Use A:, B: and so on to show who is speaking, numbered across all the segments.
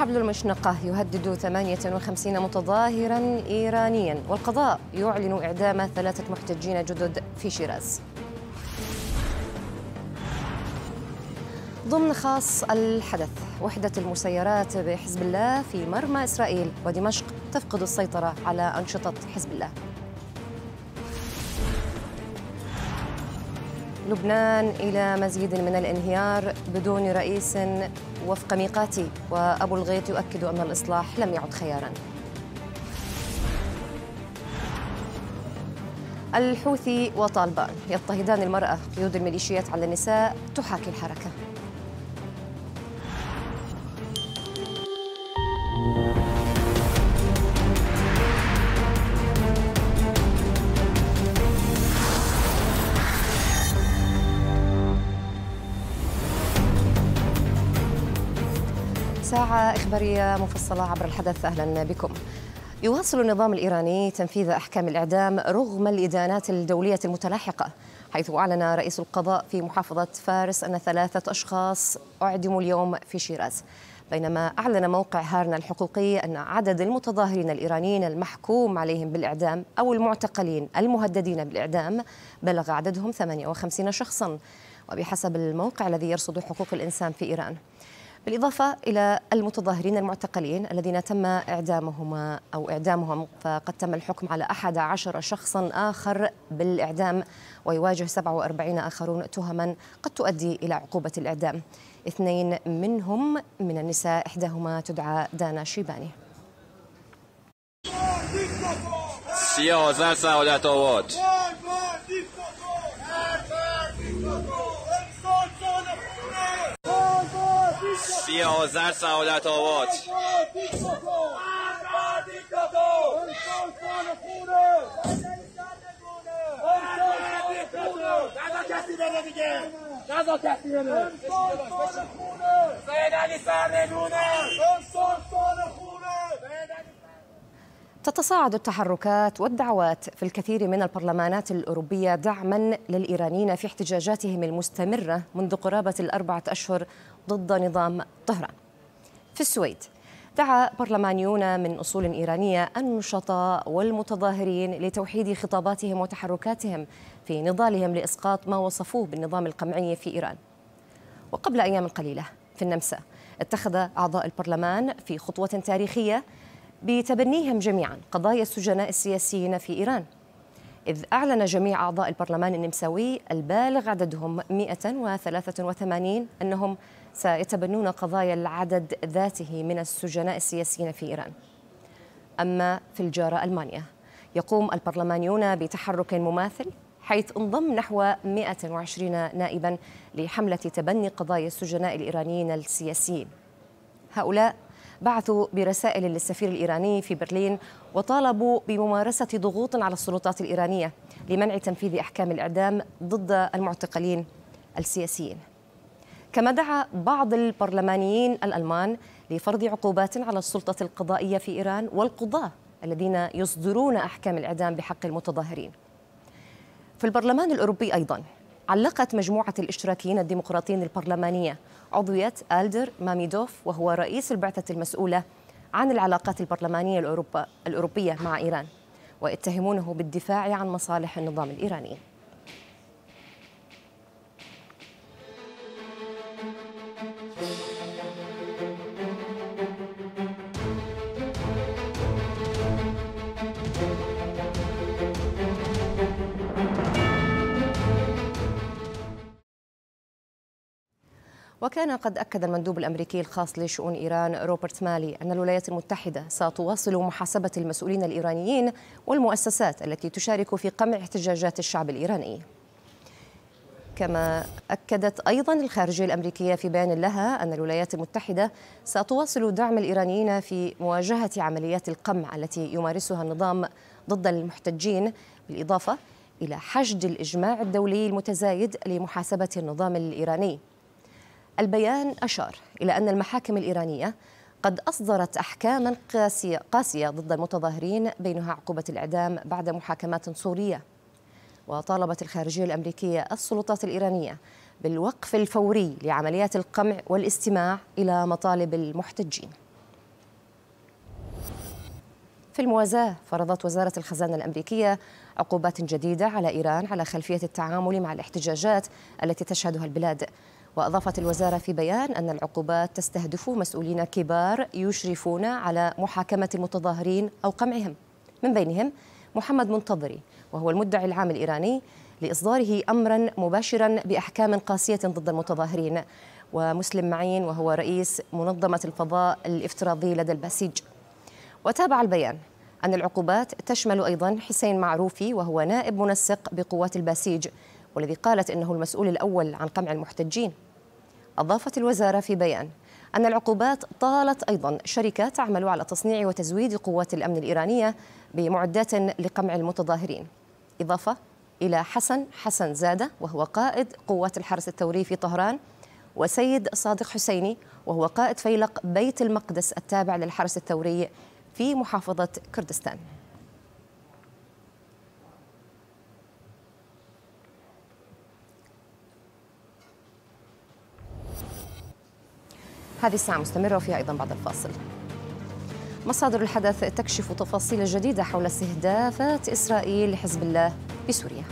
A: حبل المشنقة يهدد 58 متظاهرا إيرانيا والقضاء يعلن إعدام ثلاثة محتجين جدد في شيراز ضمن خاص الحدث وحدة المسيرات بحزب الله في مرمى إسرائيل ودمشق تفقد السيطرة على أنشطة حزب الله لبنان إلى مزيد من الانهيار بدون رئيس وفق ميقاته وأبو الغيط يؤكد أن الإصلاح لم يعد خياراً الحوثي وطالبان يضطهدان المرأة قيود الميليشيات على النساء تحاكي الحركة ساعة إخبارية مفصلة عبر الحدث أهلا بكم يواصل النظام الإيراني تنفيذ أحكام الإعدام رغم الإدانات الدولية المتلاحقة حيث أعلن رئيس القضاء في محافظة فارس أن ثلاثة أشخاص أعدموا اليوم في شيراز بينما أعلن موقع هارنا الحقوقي أن عدد المتظاهرين الإيرانيين المحكوم عليهم بالإعدام أو المعتقلين المهددين بالإعدام بلغ عددهم 58 شخصا وبحسب الموقع الذي يرصد حقوق الإنسان في إيران بالإضافة إلى المتظاهرين المعتقلين الذين تم إعدامهما أو إعدامهم فقد تم الحكم على 11 شخصا آخر بالإعدام ويواجه 47 آخرون تهما قد تؤدي إلى عقوبة الإعدام اثنين منهم من النساء إحداهما تدعى دانا شيباني
B: سياسة سی سعادت آباد
A: تتصاعد التحركات والدعوات في الكثير من البرلمانات الأوروبية دعما للإيرانيين في احتجاجاتهم المستمرة منذ قرابة الأربعة أشهر ضد نظام طهران في السويد دعا برلمانيون من أصول إيرانية النشطاء والمتظاهرين لتوحيد خطاباتهم وتحركاتهم في نضالهم لإسقاط ما وصفوه بالنظام القمعي في إيران وقبل أيام قليلة في النمسا اتخذ أعضاء البرلمان في خطوة تاريخية بتبنيهم جميعا قضايا السجناء السياسيين في إيران إذ أعلن جميع أعضاء البرلمان النمساوي البالغ عددهم 183 أنهم سيتبنون قضايا العدد ذاته من السجناء السياسيين في إيران أما في الجارة ألمانيا يقوم البرلمانيون بتحرك مماثل حيث انضم نحو 120 نائبا لحملة تبني قضايا السجناء الإيرانيين السياسيين هؤلاء بعثوا برسائل للسفير الإيراني في برلين وطالبوا بممارسة ضغوط على السلطات الإيرانية لمنع تنفيذ أحكام الإعدام ضد المعتقلين السياسيين كما دعا بعض البرلمانيين الألمان لفرض عقوبات على السلطة القضائية في إيران والقضاة الذين يصدرون أحكام الإعدام بحق المتظاهرين في البرلمان الأوروبي أيضا علقت مجموعة الاشتراكيين الديمقراطيين البرلمانية عضوية ألدر ماميدوف وهو رئيس البعثة المسؤولة عن العلاقات البرلمانية الأوروبا الأوروبية مع إيران ويتهمونه بالدفاع عن مصالح النظام الإيراني وكان قد أكد المندوب الأمريكي الخاص لشؤون إيران روبرت مالي أن الولايات المتحدة ستواصل محاسبة المسؤولين الإيرانيين والمؤسسات التي تشارك في قمع احتجاجات الشعب الإيراني كما أكدت أيضا الخارجية الأمريكية في بيان لها أن الولايات المتحدة ستواصل دعم الإيرانيين في مواجهة عمليات القمع التي يمارسها النظام ضد المحتجين بالإضافة إلى حشد الإجماع الدولي المتزايد لمحاسبة النظام الإيراني البيان أشار إلى أن المحاكم الإيرانية قد أصدرت أحكاما قاسية, قاسية ضد المتظاهرين بينها عقوبة الإعدام بعد محاكمات سورية وطالبت الخارجية الأمريكية السلطات الإيرانية بالوقف الفوري لعمليات القمع والاستماع إلى مطالب المحتجين في الموازاة فرضت وزارة الخزانة الأمريكية عقوبات جديدة على إيران على خلفية التعامل مع الاحتجاجات التي تشهدها البلاد وأضافت الوزارة في بيان أن العقوبات تستهدف مسؤولين كبار يشرفون على محاكمة المتظاهرين أو قمعهم من بينهم محمد منتظري وهو المدعي العام الإيراني لإصداره أمرا مباشرا بأحكام قاسية ضد المتظاهرين ومسلم معين وهو رئيس منظمة الفضاء الافتراضي لدى البسيج وتابع البيان أن العقوبات تشمل أيضا حسين معروفي وهو نائب منسق بقوات البسيج والذي قالت إنه المسؤول الأول عن قمع المحتجين أضافت الوزارة في بيان أن العقوبات طالت أيضا شركة تعمل على تصنيع وتزويد قوات الأمن الإيرانية بمعدات لقمع المتظاهرين إضافة إلى حسن حسن زادة وهو قائد قوات الحرس الثوري في طهران وسيد صادق حسيني وهو قائد فيلق بيت المقدس التابع للحرس الثوري في محافظة كردستان هذه الساعة مستمرة وفيها أيضا بعد الفاصل مصادر الحدث تكشف تفاصيل جديدة حول استهدافات إسرائيل لحزب الله بسوريا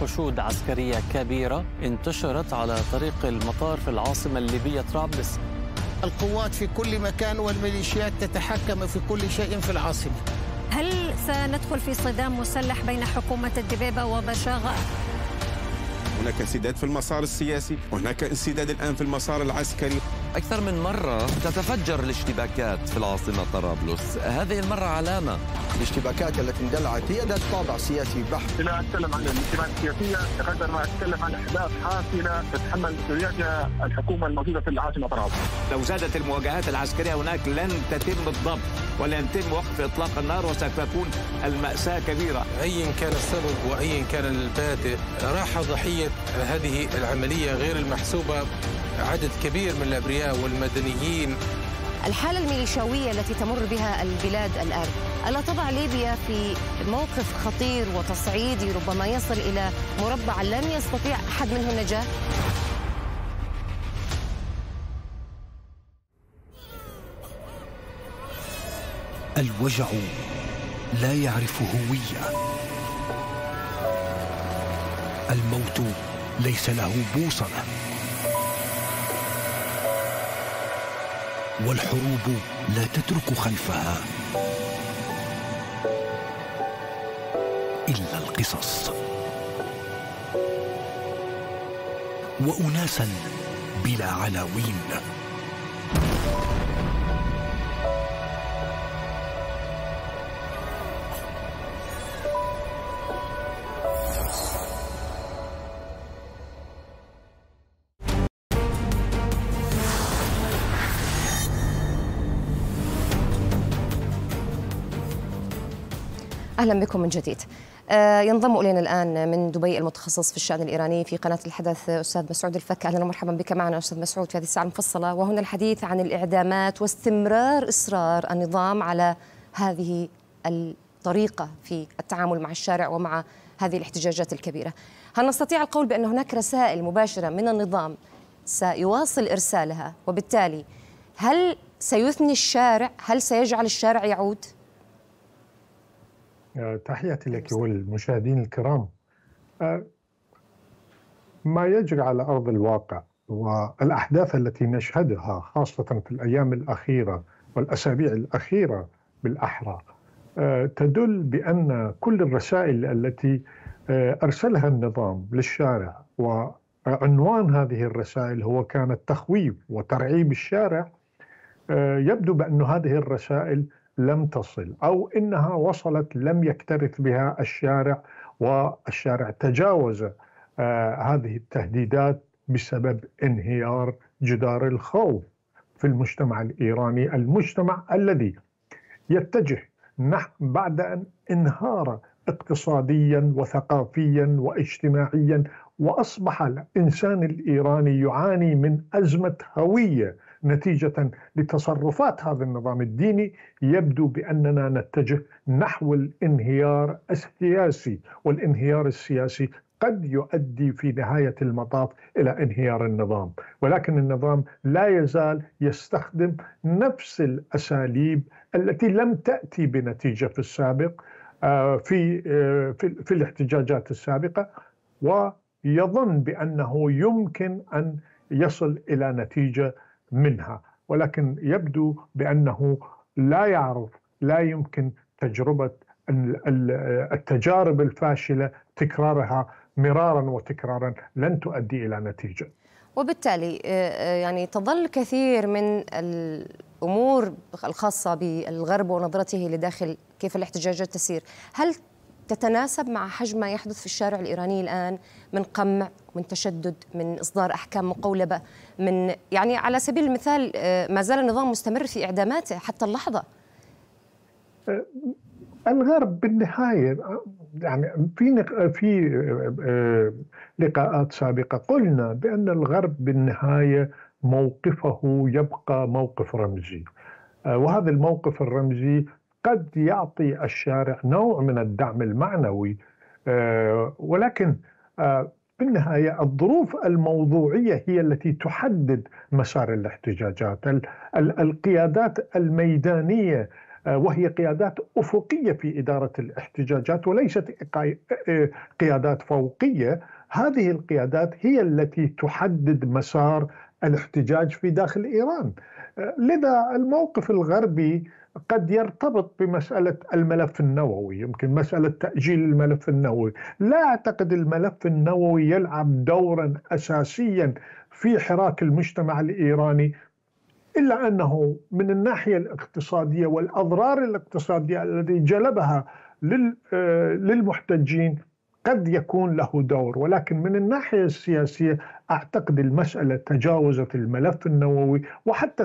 C: حشود عسكرية كبيرة انتشرت على طريق المطار في العاصمة الليبية طرابلس القوات في كل مكان والميليشيات تتحكم في كل شيء في العاصمة
D: هل سندخل في صدام مسلح بين حكومة الدبابة وبشاغة؟
E: هناك انسداد في المسار السياسي وهناك انسداد الآن في المسار العسكري أكثر من مرة تتفجر الاشتباكات في العاصمة طرابلس هذه المرة علامة الاشتباكات التي اندلعت هي ذات طابع سياسي بحت. لا اتكلم
B: عن الانتماءات السياسيه بقدر ما اتكلم عن احداث حاسمه تتحمل مسؤوليتها الحكومه الموجوده في العاصمه طرابلس. لو زادت المواجهات العسكريه هناك لن تتم الضبط
E: ولن يتم وقف اطلاق النار وستكون الماساه كبيره. ايا كان السبب وايا
F: كان البادئ راح ضحيه هذه العمليه غير المحسوبه عدد كبير من الابرياء والمدنيين
A: الحالة الميليشاوية التي تمر بها البلاد الآن ألا تضع ليبيا في موقف خطير وتصعيدي ربما يصل إلى مربع لن يستطيع أحد منه النجاة؟
G: الوجع لا يعرف هوية الموت ليس له بوصله والحروب لا تترك خلفها
C: الا القصص
G: واناسا بلا عناوين
A: أهلا بكم من جديد آه، ينضم إلينا الآن من دبي المتخصص في الشأن الإيراني في قناة الحدث أستاذ مسعود الفك أهلا ومرحبا بك معنا أستاذ مسعود في هذه الساعة المفصلة وهنا الحديث عن الإعدامات واستمرار إصرار النظام على هذه الطريقة في التعامل مع الشارع ومع هذه الاحتجاجات الكبيرة هل نستطيع القول بأن هناك رسائل مباشرة من النظام سيواصل إرسالها وبالتالي هل سيثني الشارع هل سيجعل الشارع يعود؟
G: تحياتي لك والمشاهدين الكرام أه، ما يجري على أرض الواقع والأحداث التي نشهدها خاصة في الأيام الأخيرة والأسابيع الأخيرة بالأحرى أه، تدل بأن كل الرسائل التي أه، أرسلها النظام للشارع وعنوان هذه الرسائل هو كانت تخويف وترعيب الشارع يبدو بأن هذه الرسائل لم تصل او انها وصلت لم يكترث بها الشارع والشارع تجاوز آه، هذه التهديدات بسبب انهيار جدار الخوف في المجتمع الايراني، المجتمع الذي يتجه نحو بعد ان انهار اقتصاديا وثقافيا واجتماعيا واصبح الانسان الايراني يعاني من ازمه هويه نتيجة لتصرفات هذا النظام الديني يبدو بأننا نتجه نحو الانهيار السياسي والانهيار السياسي قد يؤدي في نهاية المطاف إلى انهيار النظام ولكن النظام لا يزال يستخدم نفس الأساليب التي لم تأتي بنتيجة في السابق آه، آه، في في الاحتجاجات السابقة ويظن بأنه يمكن أن يصل إلى نتيجة منها ولكن يبدو بانه لا يعرف لا يمكن تجربه التجارب الفاشله تكرارها مرارا وتكرارا لن تؤدي الى نتيجه.
A: وبالتالي آه، آه، يعني تظل كثير من الامور الخاصه بالغرب ونظرته لداخل كيف الاحتجاجات تسير، هل تتناسب مع حجم ما يحدث في الشارع الإيراني الآن من قمع من تشدد من إصدار أحكام مقولبة من يعني على سبيل المثال آه، ما زال النظام مستمر في إعداماته حتى اللحظة
G: آه، الغرب بالنهاية آه، يعني في في لقاءات سابقة قلنا بأن الغرب بالنهاية موقفه يبقى موقف رمزي وهذا الموقف الرمزي قد يعطي الشارع نوع من الدعم المعنوي آه، ولكن بالنهاية آه، الظروف الموضوعية هي التي تحدد مسار الاحتجاجات القيادات الميدانية آه، وهي قيادات أفقية في إدارة الاحتجاجات وليست قيادات فوقية هذه القيادات هي التي تحدد مسار الاحتجاج في داخل إيران لذا الموقف الغربي قد يرتبط بمسألة الملف النووي يمكن مسألة تأجيل الملف النووي لا أعتقد الملف النووي يلعب دورا أساسيا في حراك المجتمع الإيراني إلا أنه من الناحية الاقتصادية والأضرار الاقتصادية التي جلبها آه، للمحتجين قد يكون له دور ولكن من الناحية السياسية أعتقد المسألة تجاوزت الملف النووي وحتى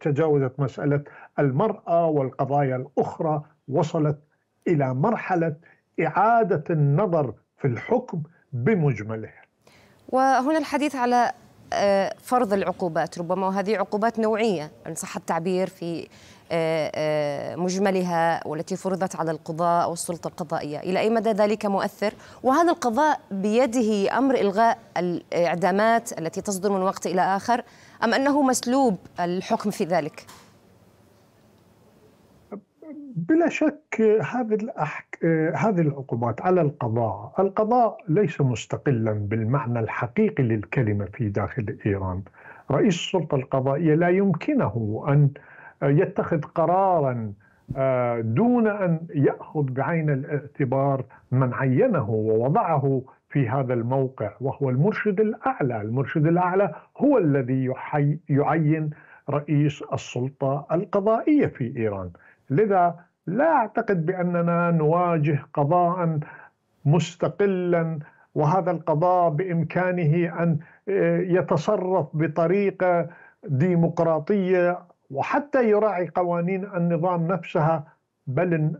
G: تجاوزت مسألة المرأة والقضايا الأخرى وصلت إلى مرحلة إعادة النظر في الحكم بمجمله
A: وهنا الحديث على آه، فرض العقوبات ربما وهذه عقوبات نوعية إن صح التعبير في آه، آه، مجملها والتي فرضت على القضاء والسلطة القضائية إلى أي مدى ذلك مؤثر وهذا القضاء بيده أمر إلغاء الإعدامات التي تصدر من وقت إلى آخر أم أنه مسلوب الحكم في ذلك؟
G: بلا شك هذه الأحك... هذه العقوبات على القضاء، القضاء ليس مستقلا بالمعنى الحقيقي للكلمه في داخل ايران. رئيس السلطه القضائيه لا يمكنه ان يتخذ قرارا آه، دون ان ياخذ بعين الاعتبار من عينه ووضعه في هذا الموقع وهو المرشد الاعلى، المرشد الاعلى هو الذي يعين رئيس السلطه القضائيه في ايران. لذا لا أعتقد بأننا نواجه قضاء مستقلا وهذا القضاء بإمكانه أن آه، يتصرف بطريقة ديمقراطية وحتى يراعي قوانين النظام نفسها بل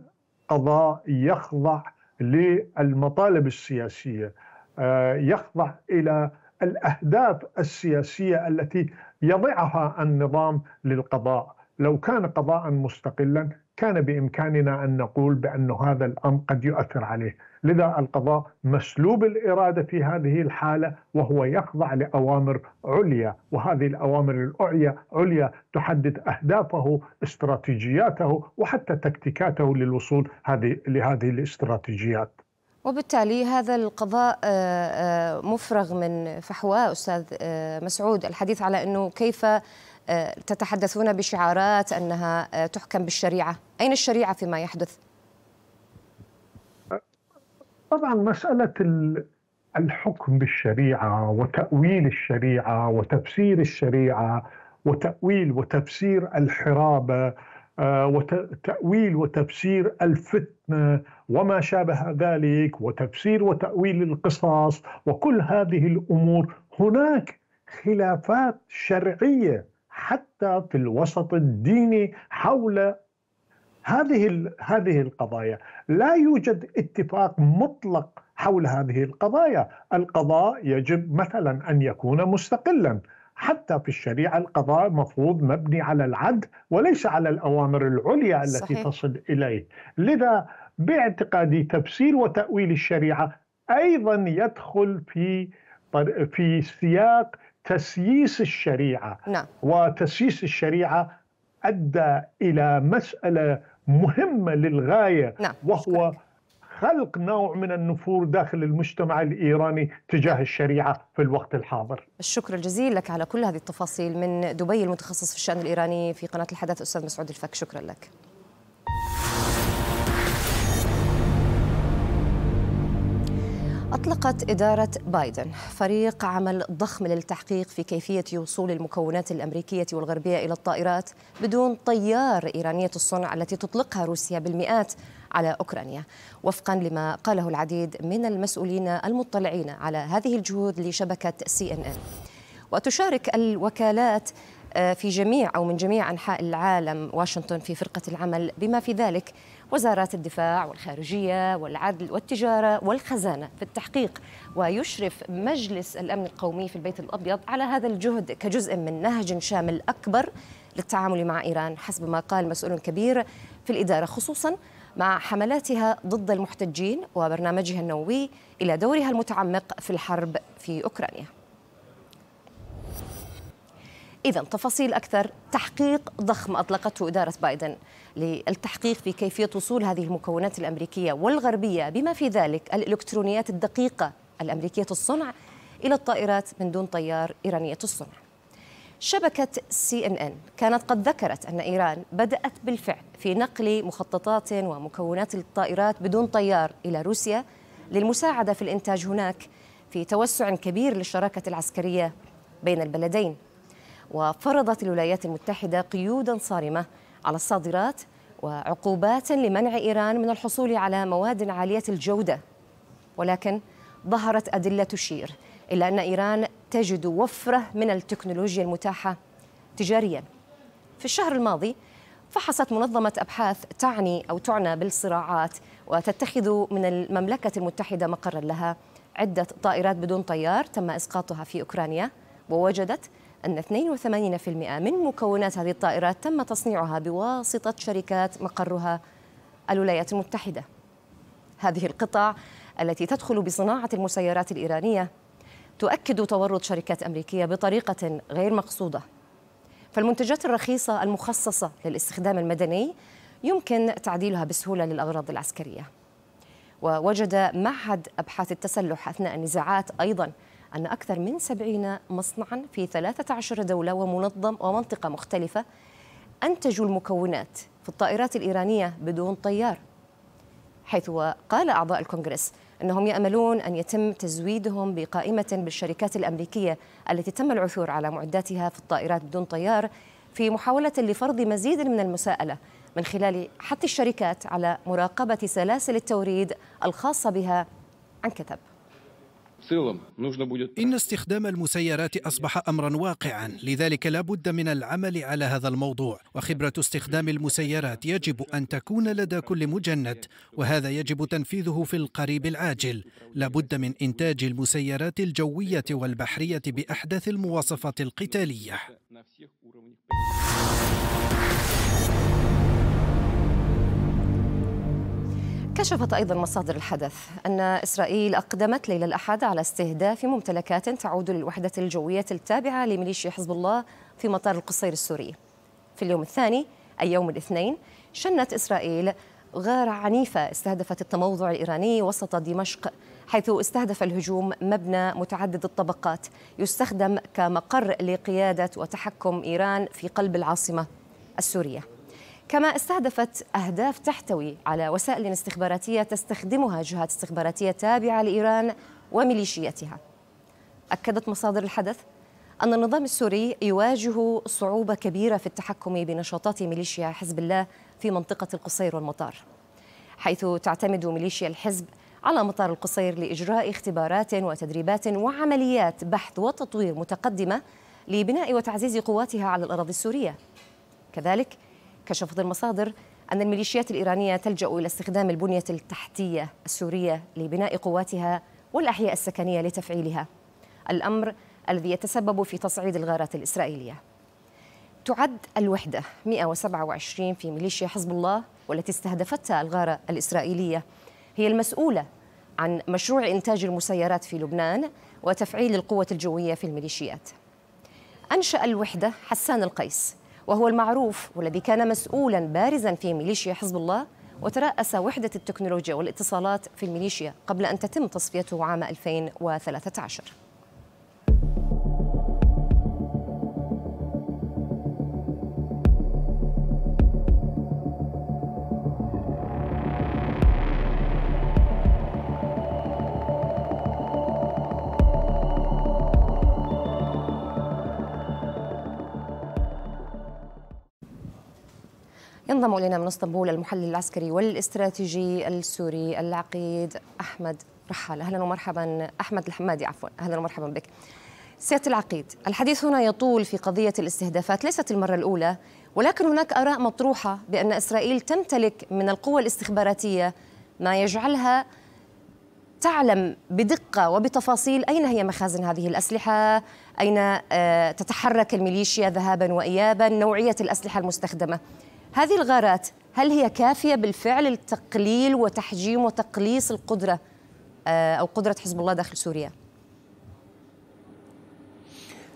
G: قضاء يخضع للمطالب السياسية آه، يخضع إلى الأهداف السياسية التي يضعها النظام للقضاء لو كان قضاء مستقلا كان بامكاننا ان نقول بان هذا الامر قد يؤثر عليه، لذا القضاء مسلوب الاراده في هذه الحاله وهو يخضع لاوامر عليا، وهذه الاوامر العليا عليا تحدد اهدافه، استراتيجياته وحتى تكتيكاته للوصول هذه لهذه الاستراتيجيات.
A: وبالتالي هذا القضاء آه، آه، مفرغ من فحواه استاذ آه، مسعود الحديث على انه كيف آه، تتحدثون بشعارات انها آه، تحكم بالشريعه، اين الشريعه فيما يحدث؟
G: طبعا مساله الحكم بالشريعه وتاويل الشريعه وتفسير الشريعه وتاويل وتفسير الحرابه آه، وتأويل وتفسير الفتنة وما شابه ذلك وتفسير وتأويل القصاص وكل هذه الأمور هناك خلافات شرعية حتى في الوسط الديني حول هذه هذه القضايا لا يوجد اتفاق مطلق حول هذه القضايا القضاء يجب مثلا ان يكون مستقلا حتى في الشريعه القضاء مفروض مبني على العدل وليس على الاوامر العليا التي صحيح. تصل اليه لذا باعتقادي تفسير وتاويل الشريعه ايضا يدخل في في سياق تسييس الشريعه نعم. وتسييس الشريعه ادى الى مساله مهمه للغايه نعم. وهو خلق نوع من النفور داخل المجتمع الايراني تجاه الشريعه في الوقت الحاضر.
A: الشكر الجزيل لك على كل هذه التفاصيل من دبي المتخصص في الشان الايراني في قناه الحدث استاذ مسعود الفك شكرا لك. أطلقت إدارة بايدن فريق عمل ضخم للتحقيق في كيفية وصول المكونات الأمريكية والغربية إلى الطائرات بدون طيار إيرانية الصنع التي تطلقها روسيا بالمئات على أوكرانيا وفقا لما قاله العديد من المسؤولين المطلعين على هذه الجهود لشبكة سي إن إن وتشارك الوكالات آه، في جميع أو من جميع أنحاء العالم واشنطن في فرقة العمل بما في ذلك وزارات الدفاع والخارجية والعدل والتجارة والخزانة في التحقيق ويشرف مجلس الأمن القومي في البيت الأبيض على هذا الجهد كجزء من نهج شامل أكبر للتعامل مع إيران حسب ما قال مسؤول كبير في الإدارة خصوصاً مع حملاتها ضد المحتجين وبرنامجها النووي إلى دورها المتعمق في الحرب في أوكرانيا إذا تفاصيل أكثر تحقيق ضخم أطلقته إدارة بايدن للتحقيق في كيفية وصول هذه المكونات الأمريكية والغربية بما في ذلك الإلكترونيات الدقيقة الأمريكية الصنع إلى الطائرات من دون طيار إيرانية الصنع شبكة سي إن إن كانت قد ذكرت أن إيران بدأت بالفعل في نقل مخططات ومكونات الطائرات بدون طيار إلى روسيا للمساعدة في الإنتاج هناك في توسع كبير للشراكة العسكرية بين البلدين وفرضت الولايات المتحدة قيودا صارمة على الصادرات وعقوبات لمنع إيران من الحصول على مواد عالية الجودة ولكن ظهرت أدلة تشير إلى أن إيران تجد وفرة من التكنولوجيا المتاحة تجاريا في الشهر الماضي فحصت منظمة أبحاث تعني أو تعنى بالصراعات وتتخذ من المملكة المتحدة مقرا لها عدة طائرات بدون طيار تم إسقاطها في أوكرانيا ووجدت أن 82% من مكونات هذه الطائرات تم تصنيعها بواسطة شركات مقرها الولايات المتحدة هذه القطع التي تدخل بصناعة المسيرات الإيرانية تؤكد تورط شركات أمريكية بطريقة غير مقصودة فالمنتجات الرخيصة المخصصة للاستخدام المدني يمكن تعديلها بسهولة للأغراض العسكرية ووجد معهد أبحاث التسلح أثناء النزاعات أيضا أن أكثر من 70 مصنعا في 13 دولة ومنظم ومنطقة مختلفة أنتجوا المكونات في الطائرات الإيرانية بدون طيار حيث قال أعضاء الكونغرس أنهم يأملون أن يتم تزويدهم بقائمة بالشركات الأمريكية التي تم العثور على معداتها في الطائرات بدون طيار في محاولة لفرض مزيد من المساءلة من خلال حث الشركات على مراقبة سلاسل التوريد الخاصة بها عن كثب.
H: إن استخدام المسيرات أصبح أمرا واقعا لذلك لا بد من العمل على هذا الموضوع وخبرة استخدام المسيرات يجب أن تكون لدى كل مجند وهذا يجب تنفيذه في القريب العاجل لا بد من إنتاج المسيرات الجوية والبحرية بأحدث المواصفات القتالية
A: كشفت أيضا مصادر الحدث أن إسرائيل أقدمت ليلة الأحد على استهداف ممتلكات تعود للوحدة الجوية التابعة لميليشيا حزب الله في مطار القصير السوري في اليوم الثاني أي يوم الاثنين شنت إسرائيل غارة عنيفة استهدفت التموضع الإيراني وسط دمشق حيث استهدف الهجوم مبنى متعدد الطبقات يستخدم كمقر لقيادة وتحكم إيران في قلب العاصمة السورية كما استهدفت أهداف تحتوي على وسائل استخباراتية تستخدمها جهات استخباراتية تابعة لإيران وميليشياتها أكدت مصادر الحدث أن النظام السوري يواجه صعوبة كبيرة في التحكم بنشاطات ميليشيا حزب الله في منطقة القصير والمطار حيث تعتمد ميليشيا الحزب على مطار القصير لإجراء اختبارات وتدريبات وعمليات بحث وتطوير متقدمة لبناء وتعزيز قواتها على الأراضي السورية كذلك كشفت المصادر أن الميليشيات الإيرانية تلجأ إلى استخدام البنية التحتية السورية لبناء قواتها والأحياء السكنية لتفعيلها الأمر الذي يتسبب في تصعيد الغارات الإسرائيلية تعد الوحدة 127 في ميليشيا حزب الله والتي استهدفتها الغارة الإسرائيلية هي المسؤولة عن مشروع إنتاج المسيرات في لبنان وتفعيل القوة الجوية في الميليشيات أنشأ الوحدة حسان القيس وهو المعروف والذي كان مسؤولا بارزا في ميليشيا حزب الله وترأس وحدة التكنولوجيا والاتصالات في الميليشيا قبل أن تتم تصفيته عام 2013 ينضم الينا من اسطنبول المحلل العسكري والاستراتيجي السوري العقيد احمد رحال اهلا ومرحبا احمد الحمادي عفوا اهلا ومرحبا بك سياده العقيد الحديث هنا يطول في قضيه الاستهدافات ليست المره الاولى ولكن هناك اراء مطروحه بان اسرائيل تمتلك من القوه الاستخباراتيه ما يجعلها تعلم بدقه وبتفاصيل اين هي مخازن هذه الاسلحه، اين آه، تتحرك الميليشيا ذهابا وايابا، نوعيه الاسلحه المستخدمه. هذه الغارات هل هي كافية بالفعل لتقليل وتحجيم وتقليص القدرة آه، أو قدرة حزب الله داخل سوريا؟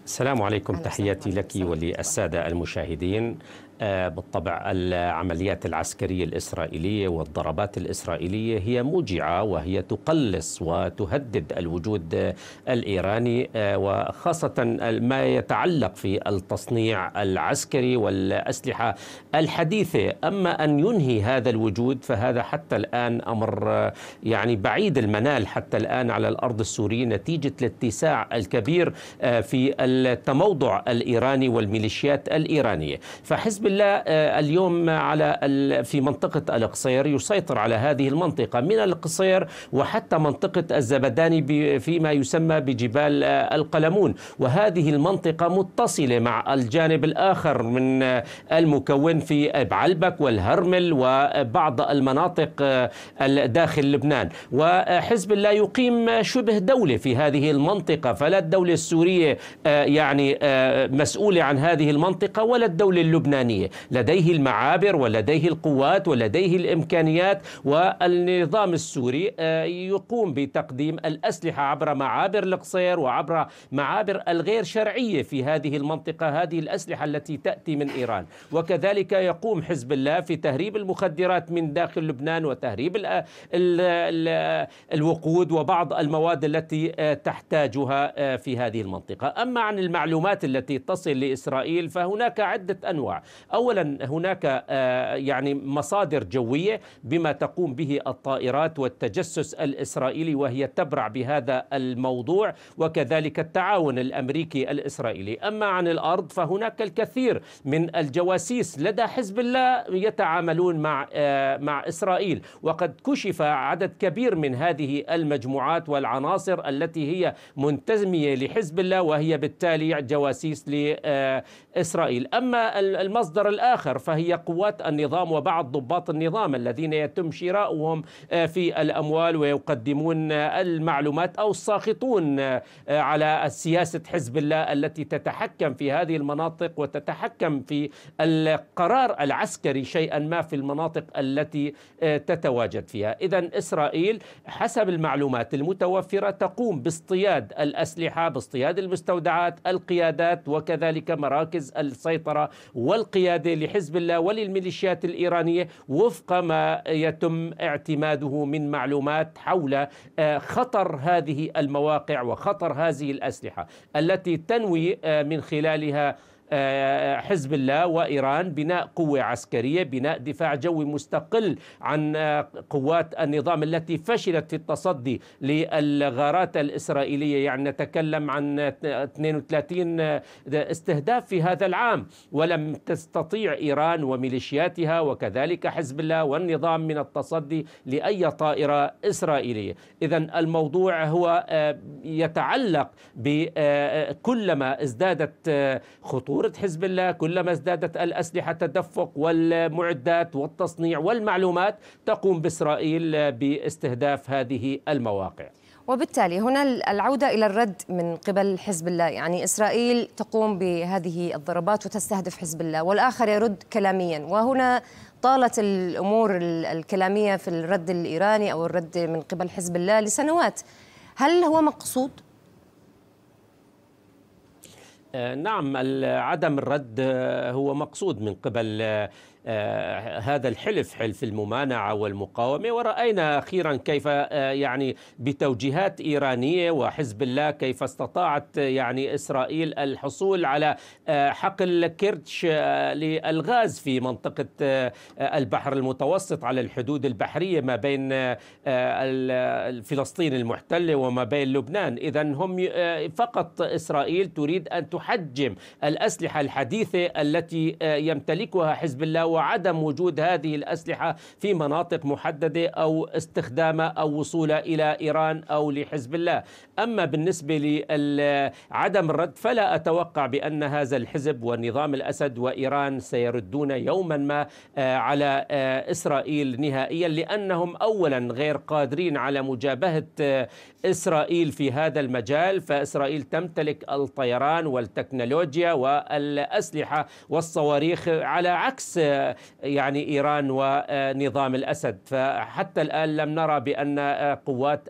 E: السلام عليكم تحياتي لك وللسادة المشاهدين بالطبع العمليات العسكريه الاسرائيليه والضربات الاسرائيليه هي موجعه وهي تقلص وتهدد الوجود الايراني آه، وخاصه ما يتعلق في التصنيع العسكري والاسلحه الحديثه، اما ان ينهي هذا الوجود فهذا حتى الان امر آه، يعني بعيد المنال حتى الان على الارض السوريه نتيجه الاتساع الكبير آه، في التموضع الايراني والميليشيات الايرانيه، فحزب بالله آه، اليوم على في منطقة القصير يسيطر على هذه المنطقة من القصير وحتى منطقة الزبداني فيما يسمى بجبال آه، القلمون وهذه المنطقة متصلة مع الجانب الآخر من آه، المكون في بعلبك والهرمل وبعض المناطق داخل لبنان وحزب الله يقيم شبه دولة في هذه المنطقة فلا الدولة السورية يعني مسؤولة عن هذه المنطقة ولا الدولة اللبنانية الوطنية لديه المعابر ولديه القوات ولديه الإمكانيات والنظام السوري آه، يقوم بتقديم الأسلحة عبر معابر القصير وعبر معابر الغير شرعية في هذه المنطقة هذه الأسلحة التي تأتي من إيران وكذلك يقوم حزب الله في تهريب المخدرات من داخل لبنان وتهريب الوقود وبعض المواد التي آه، تحتاجها آه، في هذه المنطقة أما عن المعلومات التي تصل لإسرائيل فهناك عدة أنواع اولا هناك آه، يعني مصادر جويه بما تقوم به الطائرات والتجسس الاسرائيلي وهي تبرع بهذا الموضوع وكذلك التعاون الامريكي الاسرائيلي، اما عن الارض فهناك الكثير من الجواسيس لدى حزب الله يتعاملون مع آه، مع اسرائيل، وقد كشف عدد كبير من هذه المجموعات والعناصر التي هي منتميه لحزب الله وهي بالتالي جواسيس إسرائيل أما المصدر الآخر فهي قوات النظام وبعض ضباط النظام الذين يتم شراؤهم آه، في الأموال ويقدمون آه، المعلومات أو الساخطون آه، على سياسة حزب الله التي تتحكم في هذه المناطق وتتحكم في القرار العسكري شيئا ما في المناطق التي تتواجد فيها إذا إسرائيل حسب المعلومات المتوفرة تقوم باصطياد الأسلحة باصطياد المستودعات القيادات وكذلك مراكز مراكز السيطرة والقيادة لحزب الله وللميليشيات الإيرانية وفق ما يتم اعتماده من معلومات حول آه، خطر هذه المواقع وخطر هذه الأسلحة التي تنوي آه، من خلالها آه، حزب الله وإيران بناء قوة عسكرية بناء دفاع جوي مستقل عن آه، قوات النظام التي فشلت في التصدي للغارات الإسرائيلية يعني نتكلم عن 32 آه، استهداف في هذا العام ولم تستطيع إيران وميليشياتها وكذلك حزب الله والنظام من التصدي لأي طائرة إسرائيلية إذا الموضوع هو يتعلق بكلما ازدادت خطورة خطورة حزب الله كلما ازدادت الأسلحة تدفق والمعدات والتصنيع والمعلومات تقوم بإسرائيل باستهداف هذه المواقع
A: وبالتالي هنا العودة إلى الرد من قبل حزب الله يعني إسرائيل تقوم بهذه الضربات وتستهدف حزب الله والآخر يرد كلاميا وهنا طالت الأمور الكلامية في الرد الإيراني أو الرد من قبل حزب الله لسنوات هل هو مقصود؟
E: آه، نعم عدم الرد آه، هو مقصود من قبل آه، آه، هذا الحلف حلف الممانعة والمقاومة ورأينا أخيرا كيف آه، يعني بتوجيهات إيرانية وحزب الله كيف استطاعت آه، يعني إسرائيل الحصول على حقل كرتش للغاز في منطقة البحر المتوسط على الحدود البحرية ما بين فلسطين المحتلة وما بين لبنان إذا هم فقط إسرائيل تريد أن تحجم الأسلحة الحديثة التي يمتلكها حزب الله وعدم وجود هذه الأسلحة في مناطق محددة أو استخدامها أو وصولها إلى إيران أو لحزب الله أما بالنسبة لعدم الرد فلا أتوقع بأن هذا الحزب ونظام الأسد وإيران سيردون يوما ما آه، على آه، إسرائيل نهائيا لأنهم أولا غير قادرين على مجابهة آه، إسرائيل في هذا المجال فإسرائيل تمتلك الطيران والتكنولوجيا والأسلحة والصواريخ على عكس آه، يعني ايران ونظام الاسد فحتى الان لم نرى بان آه، قوات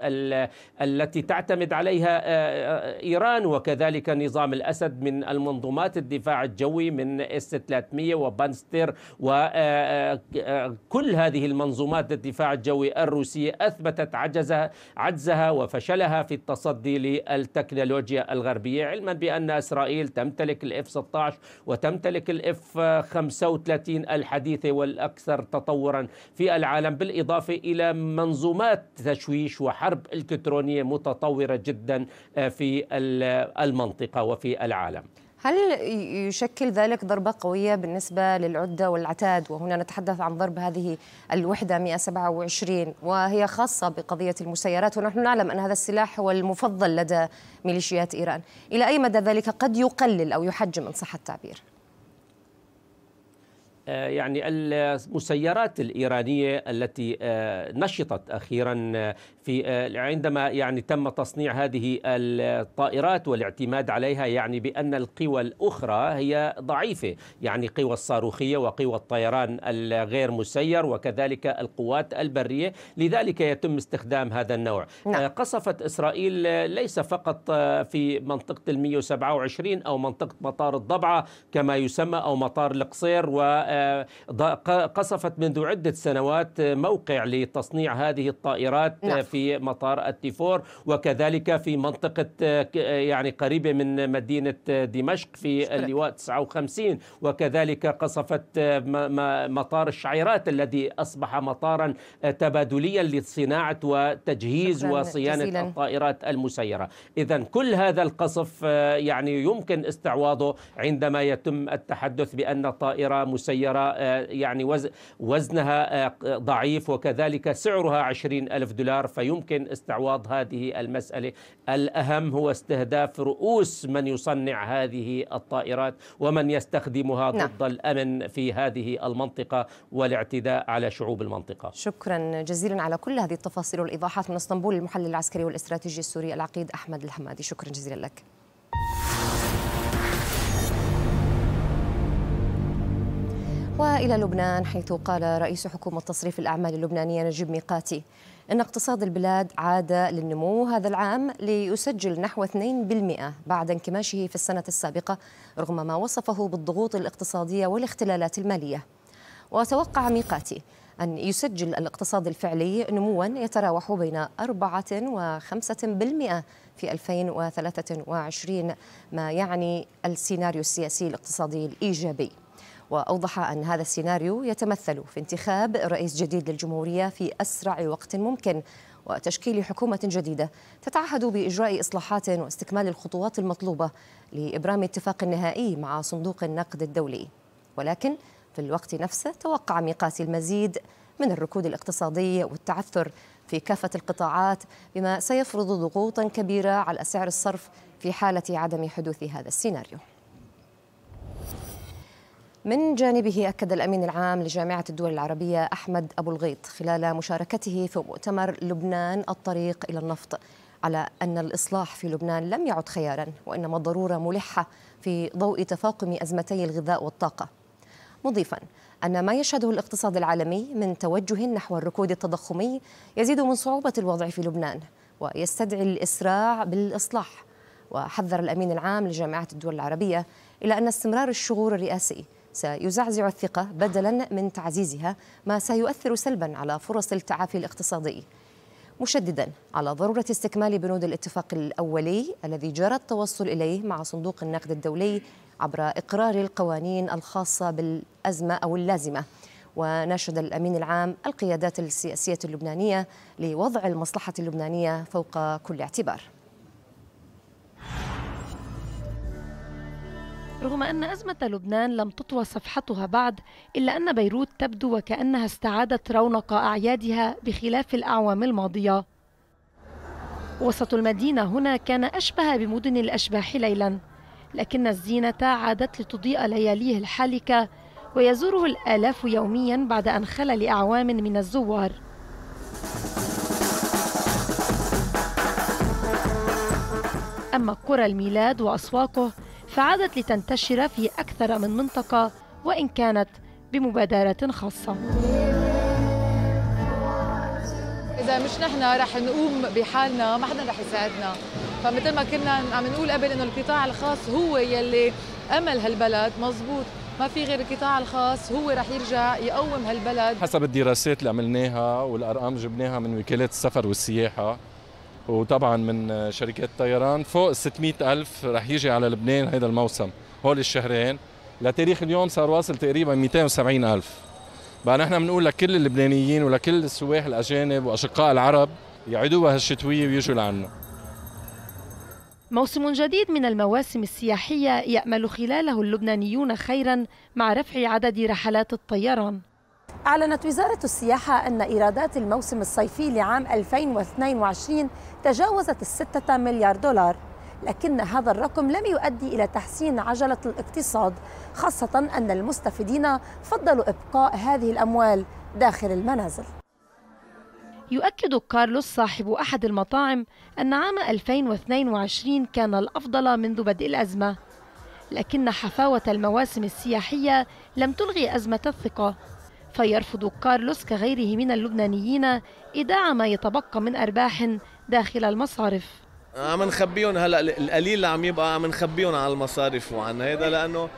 E: التي تعتمد عليها آه، ايران وكذلك نظام الاسد من المنظومات الدفاع الجوي من اس 300 وبانستر وكل هذه المنظومات الدفاع الجوي الروسيه اثبتت عجزها عجزها وفشلها في التصدي للتكنولوجيا الغربيه علما بان اسرائيل تمتلك الاف 16 وتمتلك الاف 35 الحديثة والأكثر تطورا في العالم بالإضافة إلى منظومات تشويش وحرب إلكترونية متطورة جدا آه، في المنطقة وفي العالم
A: هل يشكل ذلك ضربة قوية بالنسبة للعدة والعتاد وهنا نتحدث عن ضرب هذه الوحدة 127 وهي خاصة بقضية المسيرات ونحن نعلم أن هذا السلاح هو المفضل لدى ميليشيات إيران إلى أي مدى ذلك قد يقلل أو يحجم إن صح التعبير؟
E: آه، يعني المسيرات الإيرانية التي آه، نشطت أخيرا آه، في عندما يعني تم تصنيع هذه الطائرات والاعتماد عليها يعني بأن القوى الأخرى هي ضعيفة يعني قوى الصاروخية وقوى الطيران الغير مسير وكذلك القوات البرية لذلك يتم استخدام هذا النوع نعم. قصفت إسرائيل ليس فقط في منطقة ال 127 أو منطقة مطار الضبعة كما يسمى أو مطار القصير و قصفت منذ عدة سنوات موقع لتصنيع هذه الطائرات نعم. في مطار التيفور وكذلك في منطقة يعني قريبة من مدينة دمشق في اللواء 59 وكذلك قصفت مطار الشعيرات الذي أصبح مطارا تبادليا لصناعة وتجهيز وصيانة جزيلا. الطائرات المسيرة إذا كل هذا القصف آه، يعني يمكن استعواضه عندما يتم التحدث بأن طائرة مسيرة مغيرة آه، يعني وزنها آه، ضعيف وكذلك سعرها 20 ألف دولار فيمكن استعواض هذه المسألة الأهم هو استهداف رؤوس من يصنع هذه الطائرات ومن يستخدمها نعم. ضد الأمن في هذه المنطقة والاعتداء على شعوب المنطقة
A: شكرا جزيلا على كل هذه التفاصيل والإيضاحات من اسطنبول المحلل العسكري والاستراتيجي السوري العقيد أحمد الحمادي شكرا جزيلا لك والى لبنان حيث قال رئيس حكومه تصريف الاعمال اللبنانيه نجيب ميقاتي ان اقتصاد البلاد عاد للنمو هذا العام ليسجل نحو 2% بعد انكماشه في السنه السابقه رغم ما وصفه بالضغوط الاقتصاديه والاختلالات الماليه. وتوقع ميقاتي أن يسجل الاقتصاد الفعلي نموا يتراوح بين 4 و5% في 2023 ما يعني السيناريو السياسي الاقتصادي الإيجابي وأوضح أن هذا السيناريو يتمثل في انتخاب رئيس جديد للجمهورية في أسرع وقت ممكن وتشكيل حكومة جديدة تتعهد بإجراء إصلاحات واستكمال الخطوات المطلوبة لإبرام اتفاق نهائي مع صندوق النقد الدولي ولكن في الوقت نفسه توقع ميقات المزيد من الركود الاقتصادي والتعثر في كافة القطاعات بما سيفرض ضغوطا كبيرة على سعر الصرف في حالة عدم حدوث هذا السيناريو من جانبه أكد الأمين العام لجامعة الدول العربية أحمد أبو الغيط خلال مشاركته في مؤتمر لبنان الطريق إلى النفط على أن الإصلاح في لبنان لم يعد خيارا وإنما ضرورة ملحة في ضوء تفاقم أزمتي الغذاء والطاقة مضيفا أن ما يشهده الاقتصاد العالمي من توجه نحو الركود التضخمي يزيد من صعوبة الوضع في لبنان ويستدعي الإسراع بالإصلاح وحذر الأمين العام لجامعة الدول العربية إلى أن استمرار الشغور الرئاسي سيزعزع الثقة بدلا من تعزيزها ما سيؤثر سلبا على فرص التعافي الاقتصادي مشددا على ضرورة استكمال بنود الاتفاق الأولي الذي جرى التوصل إليه مع صندوق النقد الدولي عبر إقرار القوانين الخاصة بالأزمة أو اللازمة وناشد الأمين العام القيادات السياسية اللبنانية لوضع المصلحة اللبنانية فوق كل اعتبار
D: رغم أن أزمة لبنان لم تطوى صفحتها بعد إلا أن بيروت تبدو وكأنها استعادت رونق أعيادها بخلاف الأعوام الماضية وسط المدينة هنا كان أشبه بمدن الأشباح ليلا لكن الزينة عادت لتضيء لياليه الحالكة ويزوره الآلاف يوميا بعد أن خل لأعوام من الزوار أما قرى الميلاد وأسواقه فعادت لتنتشر في أكثر من منطقة وإن كانت بمبادرات خاصة
I: إذا مش نحن رح نقوم بحالنا ما حدا رح يساعدنا فمثل ما كنا عم نقول قبل انه القطاع الخاص هو يلي امل هالبلد مزبوط ما في غير القطاع الخاص هو رح يرجع يقوم هالبلد
B: حسب الدراسات اللي عملناها والارقام جبناها من وكالات السفر والسياحه وطبعا من شركات طيران فوق 600 ألف رح يجي على لبنان هذا الموسم هول الشهرين لتاريخ اليوم صار واصل تقريبا 270 ألف بقى نحن بنقول لكل اللبنانيين ولكل السواح الأجانب وأشقاء العرب يعيدوها هالشتوية ويجوا لعنا
D: موسم جديد من المواسم السياحية يأمل خلاله اللبنانيون خيرا مع رفع عدد رحلات الطيران أعلنت وزارة السياحة أن إيرادات الموسم الصيفي لعام 2022 تجاوزت الستة مليار دولار لكن هذا الرقم لم يؤدي إلى تحسين عجلة الاقتصاد خاصة أن المستفيدين فضلوا إبقاء هذه الأموال داخل المنازل يؤكد كارلوس صاحب أحد المطاعم أن عام 2022 كان الأفضل منذ بدء الأزمة لكن حفاوة المواسم السياحية لم تلغي أزمة الثقة فيرفض كارلوس كغيره من اللبنانيين إيداع ما يتبقى من أرباح داخل المصارف
G: عم آه،
H: نخبيهم هلا القليل اللي عم يبقى عم آه، نخبيهم على المصارف وعن هذا لانه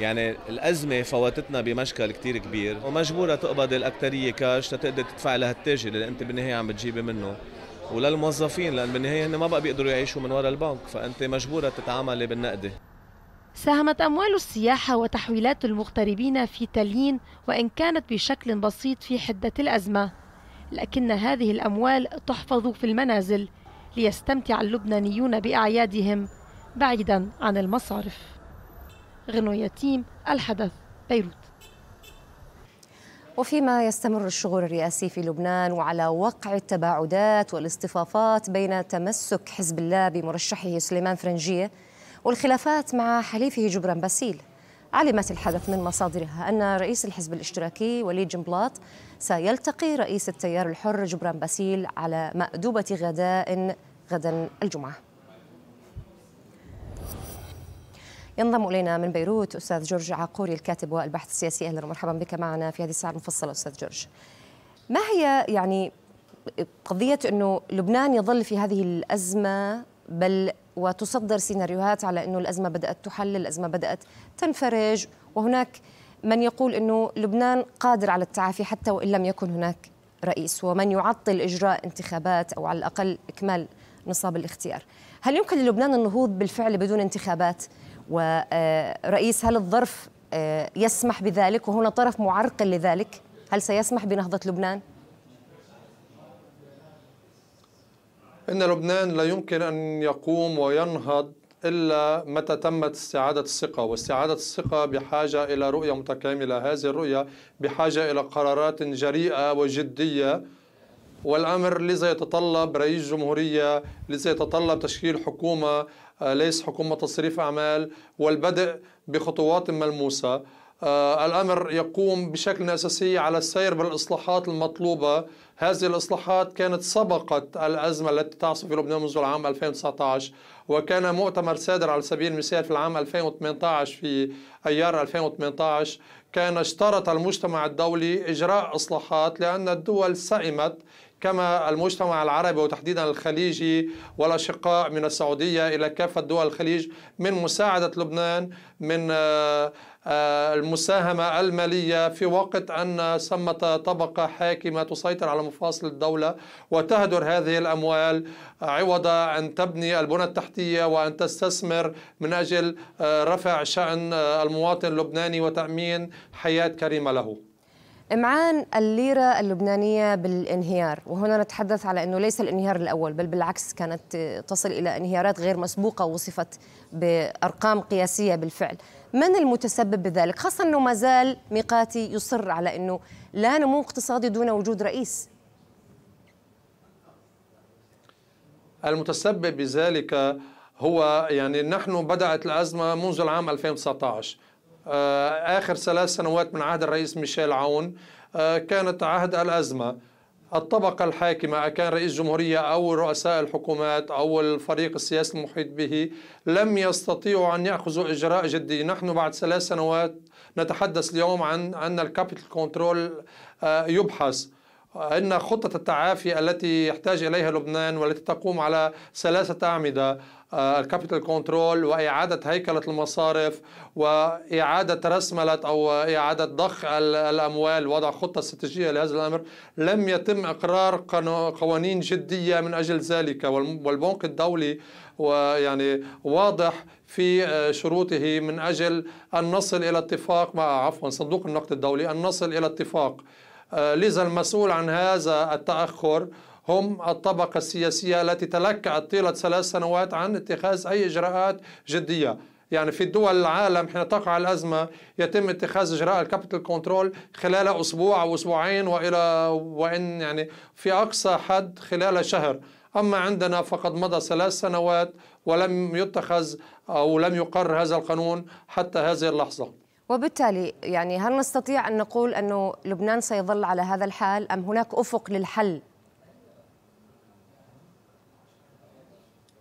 H: يعني الأزمة فوتتنا بمشكل كتير كبير ومجبورة تقبض الاكثريه كاش لتقدر تدفع لها التاجر اللي أنت بالنهاية عم بتجيبي منه وللموظفين لأن بالنهاية هن ما بقى بيقدروا يعيشوا من وراء البنك فأنت مجبورة تتعاملي بالنقدي
D: ساهمت أموال السياحة وتحويلات المغتربين في تالين وإن كانت بشكل بسيط في حدة الأزمة لكن هذه الأموال تحفظ في المنازل ليستمتع اللبنانيون بأعيادهم بعيدا عن المصارف غنو يتيم
A: الحدث بيروت وفيما يستمر الشغل الرئاسي في لبنان وعلى وقع التباعدات والاصطفافات بين تمسك حزب الله بمرشحه سليمان فرنجيه والخلافات مع حليفه جبران باسيل علمت الحدث من مصادرها أن رئيس الحزب الاشتراكي وليد جنبلاط سيلتقي رئيس التيار الحر جبران باسيل على مأدوبة غداء غدا الجمعة ينضم إلينا من بيروت أستاذ جورج عقوري الكاتب والبحث السياسي أهلا ومرحبا بك معنا في هذه الساعة المفصلة أستاذ جورج ما هي يعني قضية أنه لبنان يظل في هذه الأزمة بل وتصدر سيناريوهات على أنه الأزمة بدأت تحل الأزمة بدأت تنفرج وهناك من يقول أنه لبنان قادر على التعافي حتى وإن لم يكن هناك رئيس ومن يعطل إجراء انتخابات أو على الأقل إكمال نصاب الاختيار هل يمكن للبنان النهوض بالفعل بدون انتخابات ورئيس هل الظرف آه، يسمح بذلك وهنا طرف معرقل لذلك هل سيسمح بنهضة لبنان؟
F: إن لبنان لا يمكن أن يقوم وينهض إلا متى تمت استعادة الثقة واستعادة الثقة بحاجة إلى رؤية متكاملة هذه الرؤية بحاجة إلى قرارات جريئة وجدية والأمر لذا يتطلب رئيس جمهورية لذا يتطلب تشكيل حكومة آه، ليس حكومة تصريف أعمال والبدء بخطوات ملموسة آه، الأمر يقوم بشكل أساسي على السير بالإصلاحات المطلوبة هذه الإصلاحات كانت سبقت الأزمة التي تعصف في لبنان منذ العام 2019 وكان مؤتمر سادر على سبيل المثال في العام 2018 في أيار 2018 كان اشترط المجتمع الدولي إجراء إصلاحات لأن الدول سئمت كما المجتمع العربي وتحديدا الخليجي والأشقاء من السعودية إلى كافة دول الخليج من مساعدة لبنان من آه، آه، المساهمة المالية في وقت أن ثمة طبقة حاكمة تسيطر على مفاصل الدولة وتهدر هذه الأموال عوض أن تبني البنى التحتية وأن تستثمر من أجل آه، رفع شأن آه، المواطن اللبناني وتأمين حياة كريمة له
A: إمعان الليرة اللبنانية بالانهيار وهنا نتحدث على أنه ليس الانهيار الأول بل بالعكس كانت تصل إلى انهيارات غير مسبوقة وصفت بأرقام قياسية بالفعل من المتسبب بذلك خاصة أنه ما زال ميقاتي يصر على أنه لا نمو اقتصادي دون وجود رئيس
F: المتسبب بذلك هو يعني نحن بدأت الأزمة منذ العام 2019 آه، آخر ثلاث سنوات من عهد الرئيس ميشيل عون آه، كانت عهد الأزمة الطبقة الحاكمة أكان آه، رئيس جمهورية أو رؤساء الحكومات أو الفريق السياسي المحيط به لم يستطيعوا أن يأخذوا إجراء جدي نحن بعد ثلاث سنوات نتحدث اليوم عن أن الكابيتال كنترول يبحث أن خطة التعافي التي يحتاج إليها لبنان والتي تقوم على ثلاثة أعمدة الكابيتال آه، كنترول واعاده هيكله المصارف واعاده رسمله او اعاده ضخ الاموال وضع خطه استراتيجيه لهذا الامر لم يتم اقرار قوانين جديه من اجل ذلك والبنك الدولي ويعني واضح في آه، شروطه من اجل ان نصل الى اتفاق مع عفوا صندوق النقد الدولي ان نصل الى اتفاق آه، لذا المسؤول عن هذا التاخر هم الطبقة السياسية التي تلكعت طيلة ثلاث سنوات عن اتخاذ أي إجراءات جدية يعني في دول العالم حين تقع الأزمة يتم اتخاذ إجراء الكابيتال كنترول خلال أسبوع أو أسبوعين وإلى وإن يعني في أقصى حد خلال شهر أما عندنا فقد مضى ثلاث سنوات ولم يتخذ أو لم يقر هذا القانون حتى هذه اللحظة
A: وبالتالي يعني هل نستطيع أن نقول أنه لبنان سيظل على هذا الحال أم هناك أفق للحل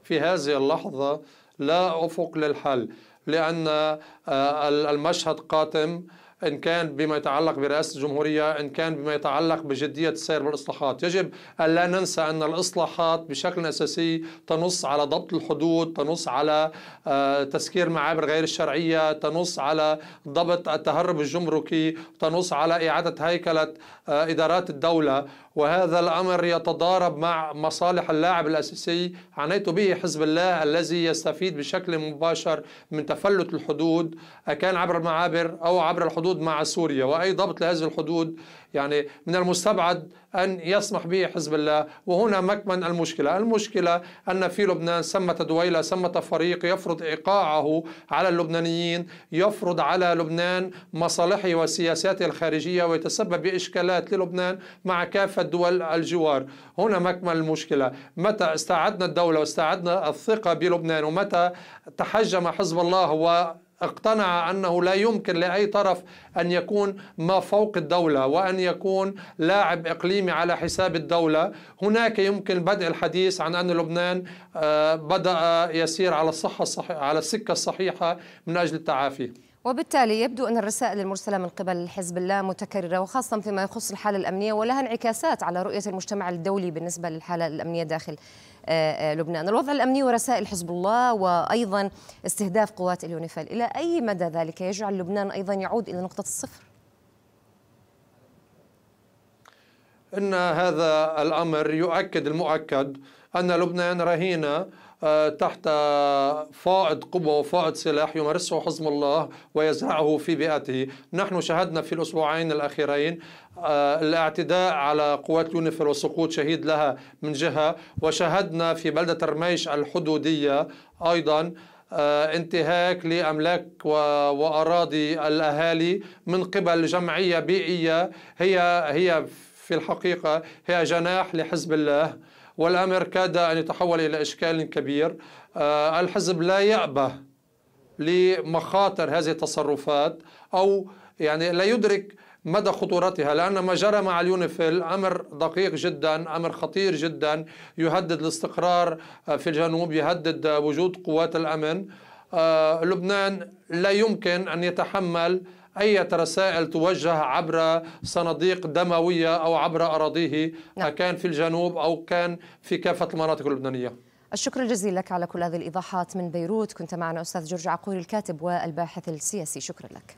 F: في هذه اللحظة لا أفق للحل لأن آه، المشهد قاتم إن كان بما يتعلق برئاسة الجمهورية إن كان بما يتعلق بجدية السير بالإصلاحات يجب أن لا ننسى أن الإصلاحات بشكل أساسي تنص على ضبط الحدود تنص على آه، تسكير معابر غير الشرعية تنص على ضبط التهرب الجمركي تنص على إعادة هيكلة آه، إدارات الدولة وهذا الأمر يتضارب مع مصالح اللاعب الأساسي عنيت به حزب الله الذي يستفيد بشكل مباشر من تفلت الحدود آه، كان عبر المعابر أو عبر الحدود الحدود مع سوريا وأي ضبط لهذه الحدود يعني من المستبعد أن يسمح به حزب الله وهنا مكمن المشكلة المشكلة أن في لبنان ثمة دويلة ثمة فريق يفرض إيقاعه على اللبنانيين يفرض على لبنان مصالحه وسياساته الخارجية ويتسبب بإشكالات للبنان مع كافة دول الجوار هنا مكمن المشكلة متى استعدنا الدولة واستعدنا الثقة بلبنان ومتى تحجم حزب الله و اقتنع انه لا يمكن لاي طرف ان يكون ما فوق الدوله وان يكون لاعب اقليمي على حساب الدوله، هناك يمكن بدء الحديث عن ان لبنان آه، بدا يسير على الصحه الصحيحه على السكه الصحيحه من اجل التعافي.
A: وبالتالي يبدو أن الرسائل المرسلة من قبل حزب الله متكررة وخاصة فيما يخص الحالة الأمنية ولها انعكاسات على رؤية المجتمع الدولي بالنسبة للحالة الأمنية داخل آه، آه، لبنان الوضع الأمني ورسائل حزب الله وأيضا استهداف قوات اليونيفيل إلى أي مدى ذلك يجعل لبنان أيضا يعود إلى نقطة الصفر؟
F: ان هذا الامر يؤكد المؤكد ان لبنان رهينه آه، تحت فائض قوة وفائض سلاح يمارسه حزب الله ويزرعه في بيئته نحن شاهدنا في الأسبوعين الأخيرين آه، الاعتداء على قوات يونيفر وسقوط شهيد لها من جهة وشاهدنا في بلدة رميش الحدودية أيضا آه، انتهاك لأملاك وأراضي الأهالي من قبل جمعية بيئية هي هي في الحقيقة هي جناح لحزب الله والأمر كاد أن يتحول إلى إشكال كبير آه، الحزب لا يأبه لمخاطر هذه التصرفات أو يعني لا يدرك مدى خطورتها لأن ما جرى مع اليونيفيل أمر دقيق جدا أمر خطير جدا يهدد الاستقرار آه، في الجنوب يهدد وجود قوات الأمن آه، لبنان لا يمكن أن يتحمل أي رسائل توجه عبر صناديق دموية أو عبر أراضيه نعم. كان في الجنوب أو كان في كافة المناطق اللبنانية
A: الشكر الجزيل لك على كل هذه الإيضاحات من بيروت كنت معنا أستاذ جورج عقوري الكاتب والباحث السياسي شكرا لك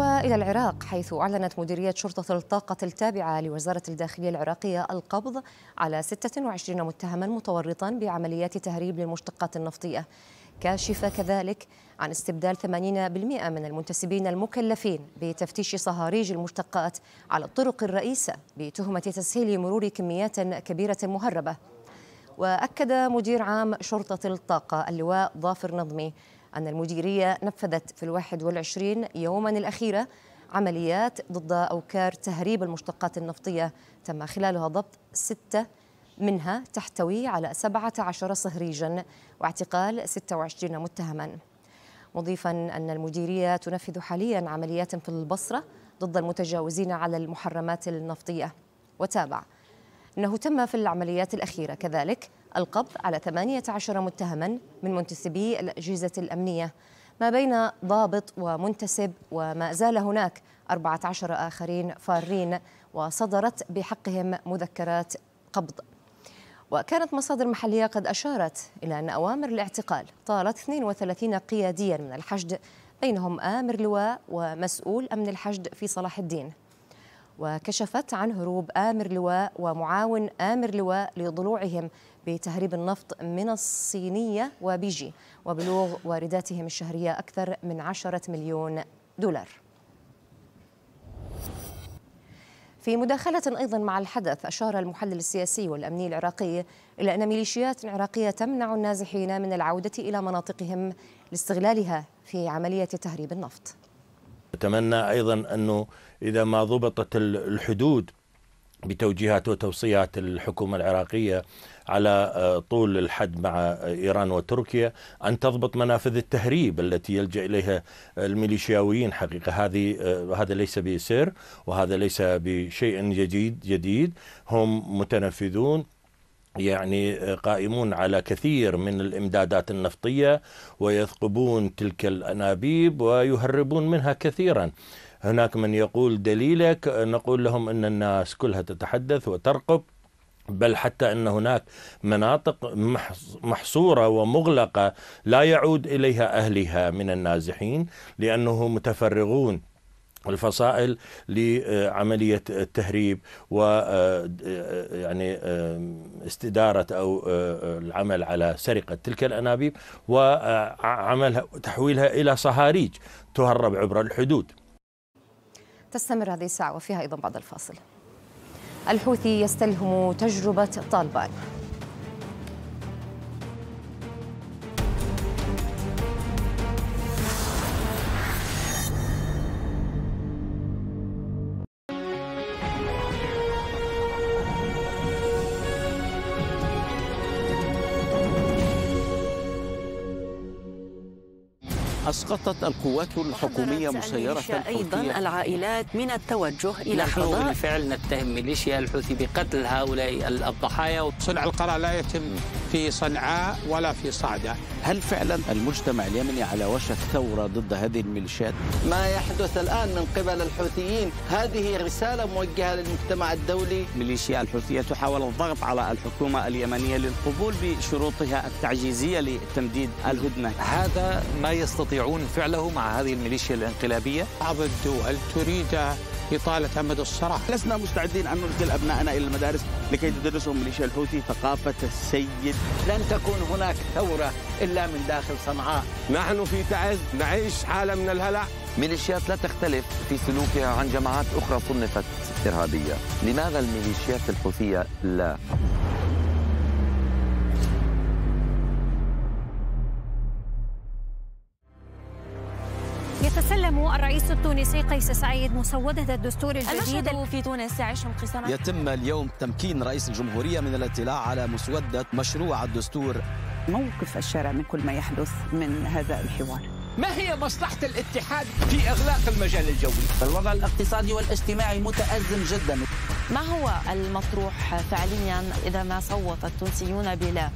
A: والى العراق حيث اعلنت مديريه شرطه الطاقه التابعه لوزاره الداخليه العراقيه القبض على 26 متهما متورطا بعمليات تهريب للمشتقات النفطيه كاشفه كذلك عن استبدال 80% من المنتسبين المكلفين بتفتيش صهاريج المشتقات على الطرق الرئيسه بتهمه تسهيل مرور كميات كبيره مهربه واكد مدير عام شرطه الطاقه اللواء ظافر نظمي أن المديرية نفذت في الواحد والعشرين يوما الأخيرة عمليات ضد أوكار تهريب المشتقات النفطية تم خلالها ضبط ستة منها تحتوي على 17 صهريجا واعتقال 26 متهما مضيفا أن المديرية تنفذ حاليا عمليات في البصرة ضد المتجاوزين على المحرمات النفطية وتابع أنه تم في العمليات الأخيرة كذلك القبض على 18 متهما من منتسبي الأجهزة الأمنية ما بين ضابط ومنتسب وما زال هناك 14 آخرين فارين وصدرت بحقهم مذكرات قبض وكانت مصادر محلية قد أشارت إلى أن أوامر الاعتقال طالت 32 قياديا من الحشد بينهم آمر لواء ومسؤول أمن الحشد في صلاح الدين وكشفت عن هروب آمر لواء ومعاون آمر لواء لضلوعهم بتهريب النفط من الصينية وبيجي وبلوغ وارداتهم الشهرية أكثر من 10 مليون دولار في مداخلة أيضا مع الحدث أشار المحلل السياسي والأمني العراقي إلى أن ميليشيات عراقية تمنع النازحين من العودة إلى مناطقهم لاستغلالها في عملية تهريب النفط
B: أتمنى أيضا أنه إذا ما ضبطت الحدود بتوجيهات وتوصيات الحكومة العراقية على آه، طول الحد مع آه، إيران وتركيا أن تضبط منافذ التهريب التي يلجأ إليها الميليشياويين حقيقة هذه آه، هذا ليس بسر وهذا ليس بشيء جديد جديد هم متنفذون يعني قائمون على كثير من الامدادات النفطيه ويثقبون تلك الانابيب ويهربون منها كثيرا. هناك من يقول دليلك نقول لهم ان الناس كلها تتحدث وترقب بل حتى ان هناك مناطق محصوره ومغلقه لا يعود اليها اهلها من النازحين لانهم متفرغون الفصائل لعملية التهريب و آه، آه، يعني آه، استدارة أو العمل على سرقة تلك الأنابيب وعملها تحويلها إلى صهاريج تهرب عبر الحدود
A: تستمر هذه الساعة وفيها أيضا بعد الفاصل الحوثي يستلهم تجربة طالبان
E: أسقطت القوات الحكومية
C: مسيرة أيضا
I: العائلات من التوجه إلى حضر
C: بالفعل نتهم ميليشيا الحوثي بقتل هؤلاء الضحايا صنع القرار لا يتم في صنعاء ولا في صعدة هل فعلا المجتمع اليمني على وشك ثورة ضد هذه الميليشيات؟
E: ما يحدث الآن من قبل الحوثيين هذه رسالة موجهة للمجتمع الدولي ميليشيا الحوثية تحاول الضغط على الحكومة اليمنية للقبول بشروطها التعجيزية
C: لتمديد الهدنة هذا ما يستطيع يستطيعون فعله مع هذه الميليشيا الانقلابية بعض الدول تريد إطالة مدى الصراع لسنا مستعدين أن نرسل أبنائنا
E: إلى المدارس لكي تدرسهم ميليشيا الحوثي ثقافة السيد لن تكون هناك ثورة إلا من داخل صنعاء نحن في تعز نعيش حالة من الهلع ميليشيات لا تختلف في سلوكها عن جماعات أخرى صنفت إرهابية لماذا الميليشيات الحوثية لا؟
D: الرئيس التونسي قيس سعيد مسودة الدستور الجديد المشهد في تونس يعيش انقسامات يتم
C: اليوم تمكين رئيس الجمهورية من الاطلاع على مسودة مشروع الدستور
E: موقف
I: الشارع من كل ما يحدث من هذا
E: الحوار ما هي مصلحة الاتحاد في إغلاق المجال الجوي؟ الوضع الاقتصادي والاجتماعي متأزم جدا ما هو
I: المطروح فعليا إذا ما صوت التونسيون بلا؟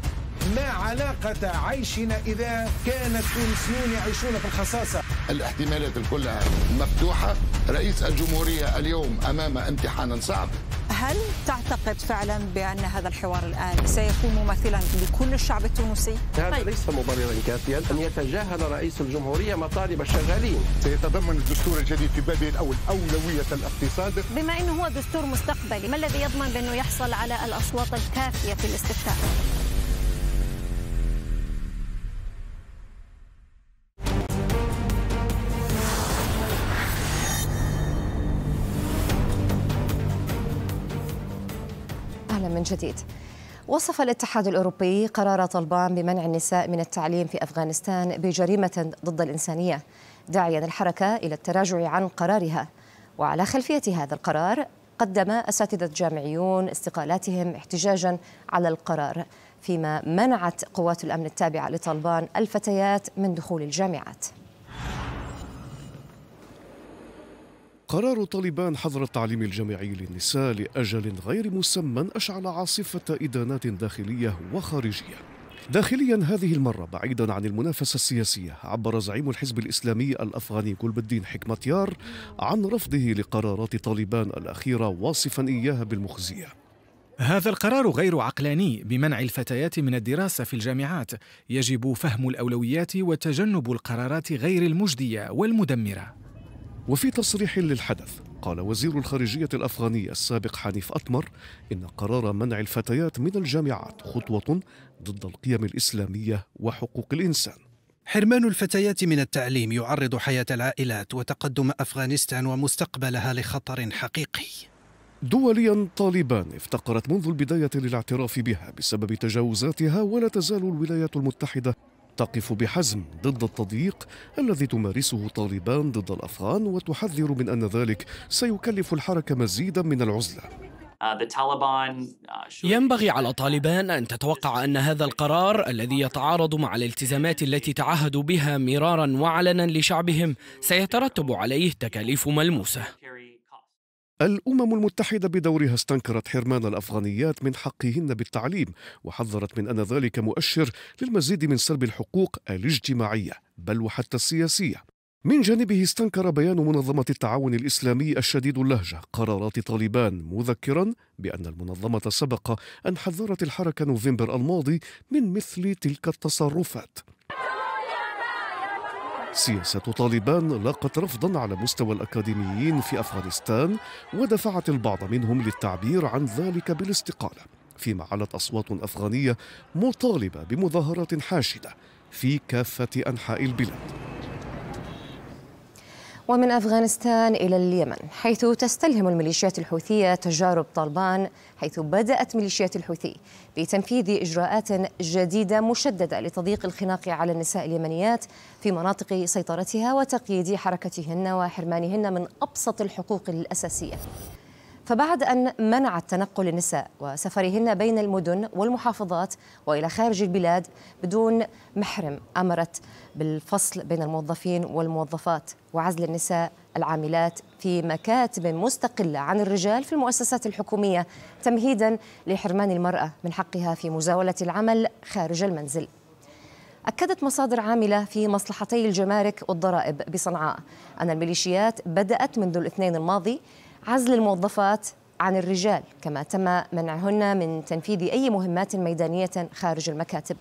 E: ما
G: علاقة
C: عيشنا إذا كان التونسيون يعيشون في الخصاصة؟ الاحتمالات كلها مفتوحة رئيس الجمهورية اليوم أمام امتحان صعب
I: هل تعتقد فعلا بأن هذا الحوار الآن سيكون ممثلا لكل الشعب التونسي؟
B: هذا طيب. ليس مبررا كافيا أن يتجاهل رئيس الجمهورية مطالب الشغالين سيتضمن الدستور الجديد في بابه الأول أولوية الاقتصاد
D: بما أنه هو دستور مستقبلي ما الذي يضمن بأنه يحصل على الأصوات الكافية في الاستفتاء؟
A: من جديد وصف الاتحاد الاوروبي قرار طالبان بمنع النساء من التعليم في افغانستان بجريمه ضد الانسانيه داعيا الحركه الى التراجع عن قرارها وعلى خلفيه هذا القرار قدم اساتذه جامعيون استقالاتهم احتجاجا على القرار فيما منعت قوات الامن التابعه لطالبان الفتيات من دخول الجامعات
H: قرار طالبان حظر التعليم الجامعي للنساء لأجل غير مسمى أشعل عاصفة إدانات داخلية وخارجية داخليا هذه المرة بعيدا عن المنافسة السياسية عبر زعيم الحزب الإسلامي الأفغاني قلب الدين حكمتيار عن رفضه لقرارات طالبان الأخيرة واصفا إياها بالمخزية هذا القرار غير عقلاني بمنع الفتيات من الدراسة في الجامعات يجب فهم الأولويات وتجنب القرارات غير المجدية والمدمرة وفي تصريح للحدث قال وزير الخارجية الأفغاني السابق حنيف أتمر إن قرار منع الفتيات من الجامعات خطوة ضد القيم الإسلامية وحقوق الإنسان حرمان الفتيات من التعليم يعرض حياة العائلات وتقدم أفغانستان ومستقبلها لخطر حقيقي دوليا طالبان افتقرت منذ البداية للاعتراف بها بسبب تجاوزاتها ولا تزال الولايات المتحدة تقف بحزم ضد التضييق الذي تمارسه طالبان ضد الافغان وتحذر من ان ذلك سيكلف الحركه مزيدا من العزله
I: uh, uh,
C: ينبغي على طالبان أن تتوقع أن هذا القرار الذي يتعارض مع الالتزامات التي تعهدوا بها مرارا وعلنا لشعبهم سيترتب عليه تكاليف ملموسة
H: الأمم المتحدة بدورها استنكرت حرمان الأفغانيات من حقهن بالتعليم وحذرت من أن ذلك مؤشر للمزيد من سلب الحقوق الاجتماعية بل وحتى السياسية من جانبه استنكر بيان منظمة التعاون الإسلامي الشديد اللهجة قرارات طالبان مذكرا بأن المنظمة سبق أن حذرت الحركة نوفمبر الماضي من مثل تلك التصرفات سياسة طالبان لاقت رفضا على مستوى الأكاديميين في أفغانستان ودفعت البعض منهم للتعبير عن ذلك بالاستقالة فيما علت أصوات أفغانية مطالبة بمظاهرات حاشدة في كافة أنحاء البلاد
A: ومن أفغانستان إلى اليمن حيث تستلهم الميليشيات الحوثية تجارب طالبان حيث بدأت ميليشيات الحوثي بتنفيذ إجراءات جديدة مشددة لتضييق الخناق على النساء اليمنيات في مناطق سيطرتها وتقييد حركتهن وحرمانهن من أبسط الحقوق الأساسية فبعد أن منعت تنقل النساء وسفرهن بين المدن والمحافظات وإلى خارج البلاد بدون محرم أمرت بالفصل بين الموظفين والموظفات وعزل النساء العاملات في مكاتب مستقلة عن الرجال في المؤسسات الحكومية تمهيدا لحرمان المرأة من حقها في مزاولة العمل خارج المنزل أكدت مصادر عاملة في مصلحتي الجمارك والضرائب بصنعاء أن الميليشيات بدأت منذ الاثنين الماضي عزل الموظفات عن الرجال كما تم منعهن من تنفيذ أي مهمات ميدانية خارج المكاتب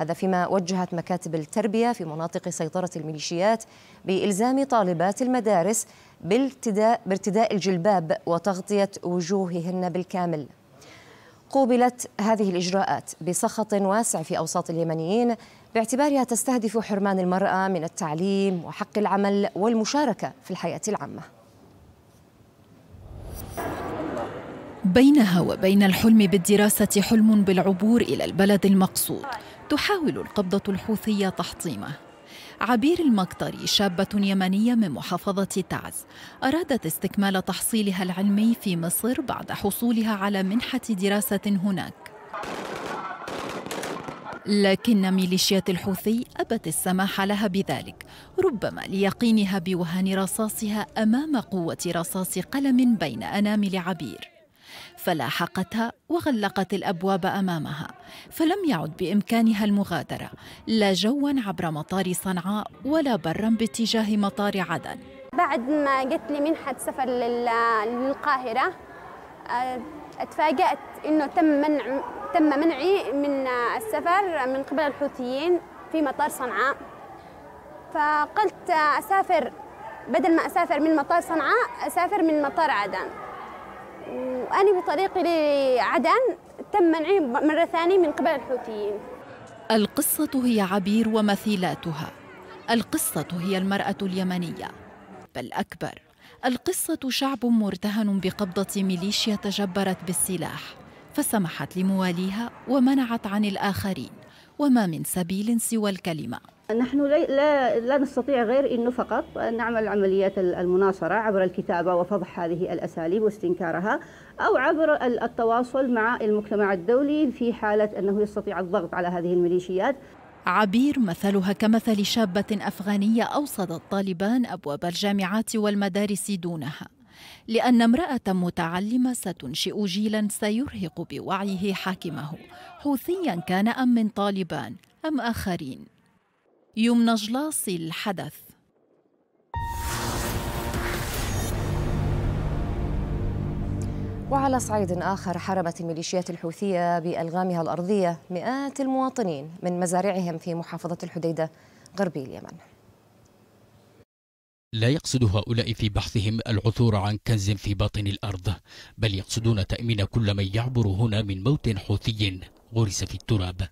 A: هذا فيما وجهت مكاتب التربية في مناطق سيطرة الميليشيات بإلزام طالبات المدارس بارتداء, بارتداء الجلباب وتغطية وجوههن بالكامل قوبلت هذه الإجراءات بسخط واسع في أوساط اليمنيين باعتبارها تستهدف حرمان المرأة من التعليم وحق العمل والمشاركة في الحياة العامة
I: بينها وبين الحلم بالدراسة حلم بالعبور إلى البلد المقصود تحاول القبضة الحوثية تحطيمه عبير المقطري شابة يمنية من محافظة تعز أرادت استكمال تحصيلها العلمي في مصر بعد حصولها على منحة دراسة هناك لكن ميليشيات الحوثي أبت السماح لها بذلك ربما ليقينها بوهان رصاصها أمام قوة رصاص قلم بين أنامل عبير فلاحقتها وغلقت الابواب امامها فلم يعد بامكانها المغادره لا جوا عبر مطار صنعاء ولا برا باتجاه مطار عدن
D: بعد ما قلت لي منحة سفر للقاهرة آه، اتفاجأت انه تم منع تم منعي من السفر من قبل الحوثيين في مطار صنعاء فقلت اسافر بدل ما اسافر من مطار صنعاء اسافر من مطار عدن وأنا بطريقي لعدن تم منعي مرة ثانية من قبل الحوثيين
A: القصة
I: هي عبير ومثيلاتها القصة هي المرأة اليمنية بل أكبر القصة شعب مرتهن بقبضة ميليشيا تجبرت بالسلاح فسمحت لمواليها ومنعت عن الآخرين وما من سبيل سوى الكلمة نحن لا, لا نستطيع غير أنه فقط نعمل عمليات المناصرة عبر الكتابة وفضح هذه الأساليب واستنكارها أو عبر التواصل مع المجتمع الدولي في حالة أنه يستطيع الضغط على هذه الميليشيات عبير مثلها كمثل شابة أفغانية أوصدت طالبان أبواب الجامعات والمدارس دونها لأن امرأة متعلمة ستنشئ جيلا سيرهق بوعيه حاكمه حوثيا كان أم من طالبان أم آخرين يمنى جلاص الحدث
A: وعلى صعيد آخر حرمت الميليشيات الحوثية بألغامها الأرضية مئات المواطنين من مزارعهم في محافظة الحديدة غربي اليمن
C: لا يقصد هؤلاء في بحثهم العثور عن كنز في باطن الأرض بل يقصدون تأمين كل من يعبر هنا من موت حوثي غرس في التراب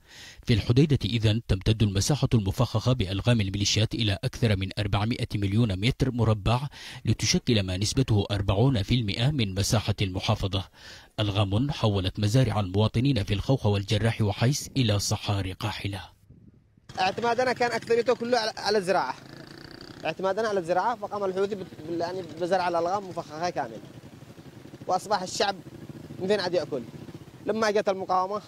C: في الحديدة إذا تمتد المساحة المفخخة بألغام الميليشيات إلى أكثر من 400 مليون متر مربع لتشكل ما نسبته 40% من مساحة المحافظة ألغام حولت مزارع المواطنين في الخوخ والجراح وحيس إلى صحاري قاحلة
E: اعتمادنا كان أكثريته كله على الزراعة اعتمادا على الزراعه فقام الحوثي يعني بزرع الالغام مفخخه كامل واصبح الشعب من فين عاد ياكل لما جت المقاومه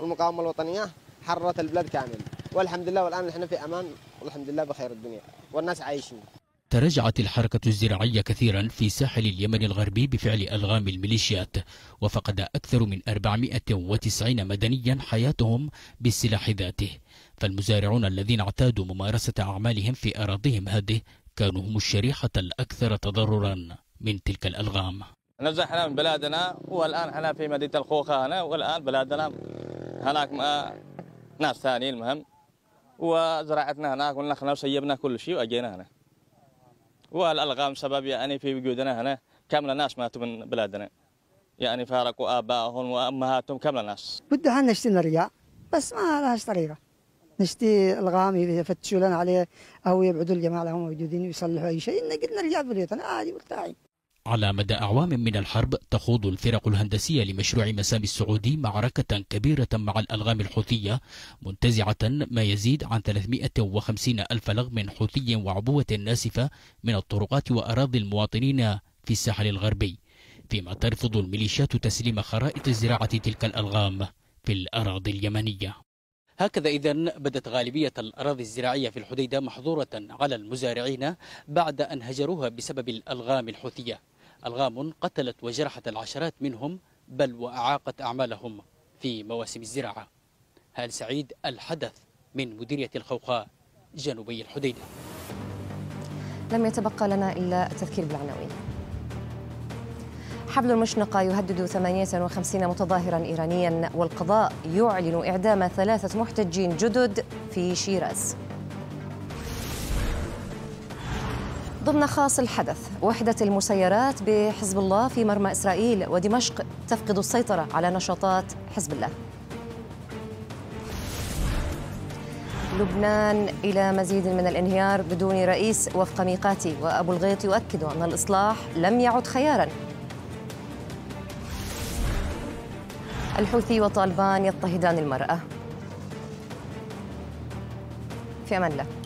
E: المقاومه الوطنيه حررت البلاد كامل والحمد لله والان نحن في امان والحمد لله بخير الدنيا والناس عايشين
C: تراجعت الحركة الزراعية كثيرا في ساحل اليمن الغربي بفعل ألغام الميليشيات وفقد أكثر من 490 مدنيا حياتهم بالسلاح ذاته فالمزارعون الذين اعتادوا ممارسة أعمالهم في أراضيهم هذه كانوا هم الشريحة الأكثر تضررا من تلك الألغام
E: نزحنا من بلادنا والآن احنا في
C: مدينة الخوخة هنا والآن بلادنا هناك ما ناس ثانيين المهم
E: وزراعتنا هناك ونخنا وسيبنا كل شيء وأجينا هنا والألغام سبب يعني في وجودنا هنا كامل ناس ماتوا من بلادنا يعني فارقوا آبائهم وأمهاتهم كم ناس
D: بدها نشتري الرياء بس ما لهاش طريقة نشتي الغامي يفتشوا لنا عليه او يبعدوا الجماعه لهم موجودين ويصلحوا اي شيء إن قلنا رجال بريتنا عادي مرتاحين
C: على مدى أعوام من الحرب تخوض الفرق الهندسية لمشروع مسام السعودي معركة كبيرة مع الألغام الحوثية منتزعة ما يزيد عن 350 ألف لغم حوثي وعبوة ناسفة من الطرقات وأراضي المواطنين في الساحل الغربي فيما ترفض الميليشيات تسليم خرائط زراعة تلك الألغام في الأراضي اليمنية هكذا إذا بدت غالبية الأراضي الزراعية في الحديدة محظورة على المزارعين بعد أن هجروها بسبب الألغام الحوثية ألغام قتلت وجرحت العشرات منهم بل وأعاقت أعمالهم في مواسم الزراعة هل سعيد الحدث من مديرية الخوخاء جنوبي الحديدة
A: لم يتبقى لنا إلا التذكير بالعناوين حبل المشنقة يهدد 58 متظاهرا إيرانيا والقضاء يعلن إعدام ثلاثة محتجين جدد في شيراز ضمن خاص الحدث وحدة المسيرات بحزب الله في مرمى إسرائيل ودمشق تفقد السيطرة على نشاطات حزب الله لبنان إلى مزيد من الانهيار بدون رئيس وفق ميقاتي وأبو الغيط يؤكد أن الإصلاح لم يعد خياراً الحوثي وطالبان يضطهدان المرأة في أمان الله